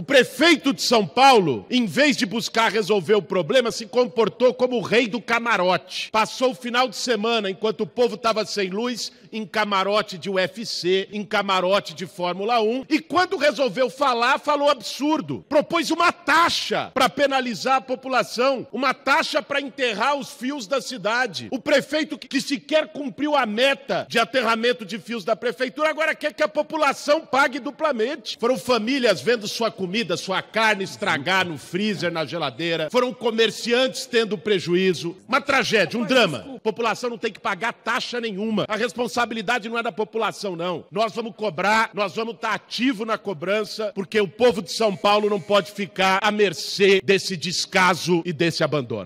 O prefeito de São Paulo, em vez de buscar resolver o problema, se comportou como o rei do camarote. Passou o final de semana, enquanto o povo estava sem luz, em camarote de UFC, em camarote de Fórmula 1. E quando resolveu falar, falou absurdo. Propôs uma taxa para penalizar a população, uma taxa para enterrar os fios da cidade. O prefeito que sequer cumpriu a meta de aterramento de fios da prefeitura, agora quer que a população pague duplamente. Foram famílias vendo sua comida comida, sua carne estragar no freezer, na geladeira. Foram comerciantes tendo prejuízo. Uma tragédia, um drama. A população não tem que pagar taxa nenhuma. A responsabilidade não é da população, não. Nós vamos cobrar, nós vamos estar ativo na cobrança, porque o povo de São Paulo não pode ficar à mercê desse descaso e desse abandono.